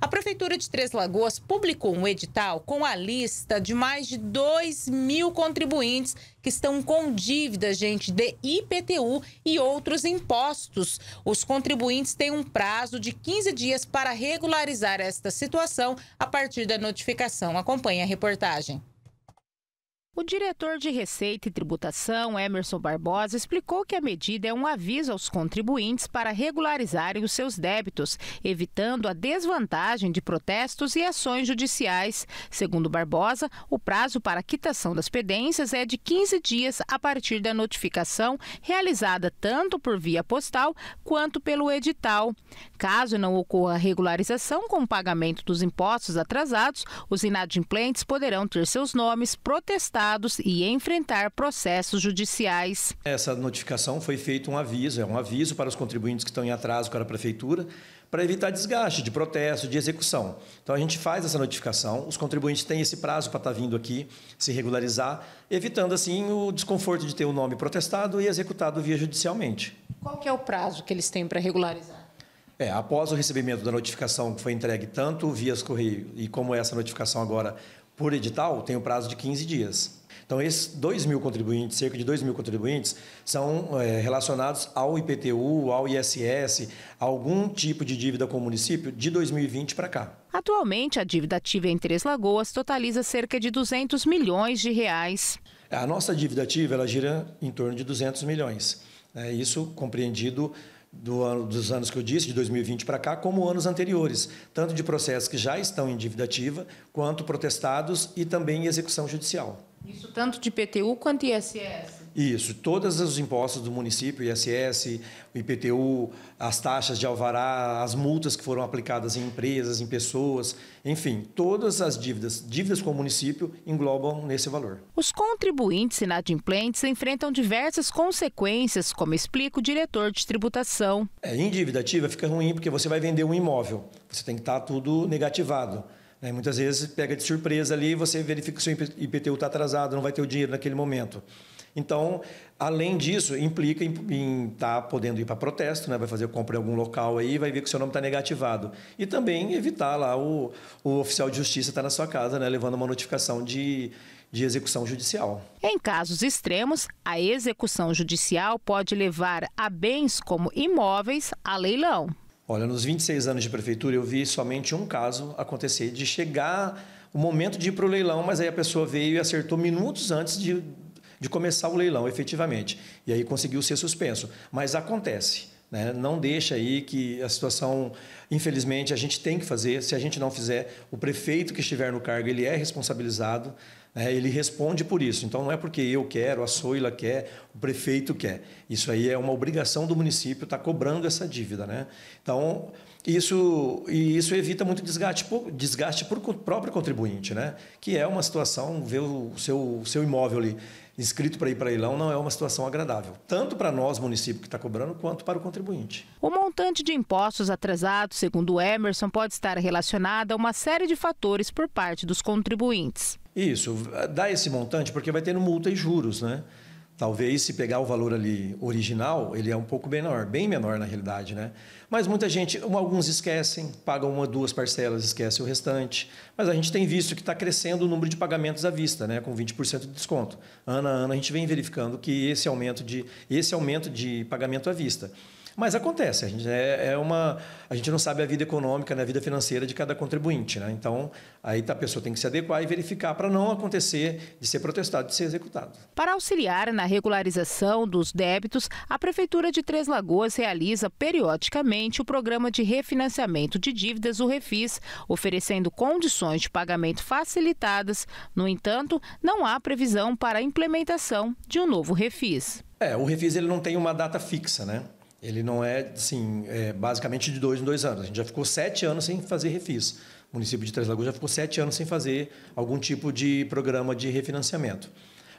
A Prefeitura de Três Lagoas publicou um edital com a lista de mais de 2 mil contribuintes que estão com dívidas, gente, de IPTU e outros impostos. Os contribuintes têm um prazo de 15 dias para regularizar esta situação a partir da notificação. Acompanhe a reportagem. O diretor de Receita e Tributação, Emerson Barbosa, explicou que a medida é um aviso aos contribuintes para regularizarem os seus débitos, evitando a desvantagem de protestos e ações judiciais. Segundo Barbosa, o prazo para a quitação das pendências é de 15 dias a partir da notificação realizada tanto por via postal quanto pelo edital. Caso não ocorra regularização com o pagamento dos impostos atrasados, os inadimplentes poderão ter seus nomes protestados e enfrentar processos judiciais. Essa notificação foi feita um aviso, é um aviso para os contribuintes que estão em atraso com a prefeitura, para evitar desgaste de protesto, de execução. Então a gente faz essa notificação, os contribuintes têm esse prazo para estar tá vindo aqui se regularizar, evitando assim o desconforto de ter o nome protestado e executado via judicialmente. Qual que é o prazo que eles têm para regularizar? É, após o recebimento da notificação que foi entregue tanto via correio e como essa notificação agora por edital, tem o um prazo de 15 dias. Então, esses 2 mil contribuintes, cerca de 2 mil contribuintes, são é, relacionados ao IPTU, ao ISS, algum tipo de dívida com o município de 2020 para cá. Atualmente, a dívida ativa em Três Lagoas totaliza cerca de 200 milhões de reais. A nossa dívida ativa ela gira em torno de 200 milhões. É isso compreendido do ano, dos anos que eu disse, de 2020 para cá, como anos anteriores, tanto de processos que já estão em dívida ativa, quanto protestados e também em execução judicial. Isso tanto de PTU quanto ISS? Isso, todos os impostos do município, ISS, IPTU, as taxas de alvará, as multas que foram aplicadas em empresas, em pessoas, enfim, todas as dívidas, dívidas com o município, englobam nesse valor. Os contribuintes inadimplentes enfrentam diversas consequências, como explica o diretor de tributação. É, em dívida ativa fica ruim porque você vai vender um imóvel, você tem que estar tá tudo negativado. Né? Muitas vezes pega de surpresa ali e você verifica que seu IPTU está atrasado, não vai ter o dinheiro naquele momento. Então, além disso, implica em estar tá podendo ir para protesto, né? vai fazer compra em algum local aí, vai ver que o seu nome está negativado. E também evitar lá o, o oficial de justiça estar tá na sua casa, né? levando uma notificação de, de execução judicial. Em casos extremos, a execução judicial pode levar a bens como imóveis a leilão. Olha, nos 26 anos de prefeitura, eu vi somente um caso acontecer de chegar o momento de ir para o leilão, mas aí a pessoa veio e acertou minutos antes de, de começar o leilão efetivamente. E aí conseguiu ser suspenso. Mas acontece. Né? Não deixa aí que a situação, infelizmente, a gente tem que fazer. Se a gente não fizer, o prefeito que estiver no cargo ele é responsabilizado é, ele responde por isso. Então não é porque eu quero, a Soila quer, o prefeito quer. Isso aí é uma obrigação do município estar tá cobrando essa dívida, né? Então isso e isso evita muito desgaste por, desgaste por próprio contribuinte, né? Que é uma situação ver o seu seu imóvel ali inscrito para ir para leilão não é uma situação agradável, tanto para nós, município que está cobrando, quanto para o contribuinte. O montante de impostos atrasados, segundo Emerson, pode estar relacionado a uma série de fatores por parte dos contribuintes. Isso, dá esse montante porque vai tendo multa e juros, né? Talvez se pegar o valor ali original, ele é um pouco menor, bem menor na realidade, né? Mas muita gente, alguns esquecem, pagam uma, duas parcelas, esquece o restante. Mas a gente tem visto que está crescendo o número de pagamentos à vista, né? Com 20% de desconto. Ano a ano a gente vem verificando que esse aumento de, esse aumento de pagamento à vista. Mas acontece, a gente, é, é uma, a gente não sabe a vida econômica, né, a vida financeira de cada contribuinte. Né? Então, aí tá, a pessoa tem que se adequar e verificar para não acontecer de ser protestado, de ser executado. Para auxiliar na regularização dos débitos, a Prefeitura de Três Lagoas realiza periodicamente o programa de refinanciamento de dívidas, o Refis, oferecendo condições de pagamento facilitadas. No entanto, não há previsão para a implementação de um novo Refis. É, o Refis ele não tem uma data fixa, né? Ele não é, assim, é basicamente de dois em dois anos. A gente já ficou sete anos sem fazer refis. O município de Três Lagoas já ficou sete anos sem fazer algum tipo de programa de refinanciamento.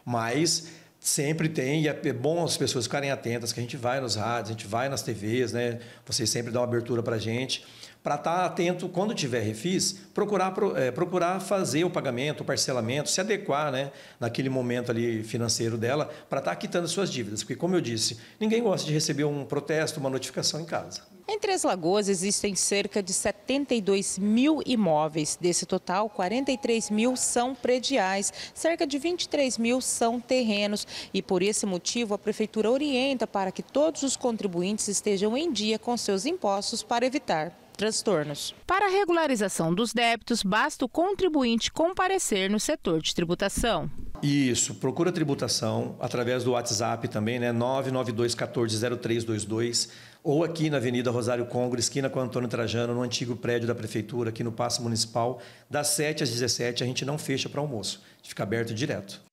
Mas Sempre tem, e é, é bom as pessoas ficarem atentas, que a gente vai nos rádios, a gente vai nas TVs, né? Vocês sempre dão abertura para a gente. Para estar tá atento, quando tiver refis, procurar, é, procurar fazer o pagamento, o parcelamento, se adequar né, naquele momento ali financeiro dela, para estar tá quitando suas dívidas. Porque, como eu disse, ninguém gosta de receber um protesto, uma notificação em casa. Em Três Lagoas existem cerca de 72 mil imóveis. Desse total, 43 mil são prediais, cerca de 23 mil são terrenos. E por esse motivo, a Prefeitura orienta para que todos os contribuintes estejam em dia com seus impostos para evitar transtornos. Para a regularização dos débitos, basta o contribuinte comparecer no setor de tributação. Isso, procura tributação através do WhatsApp também, né? 992 140322 ou aqui na Avenida Rosário Congro, esquina com Antônio Trajano, no antigo prédio da prefeitura, aqui no Passo Municipal, das 7 às 17 a gente não fecha para almoço. A gente fica aberto direto.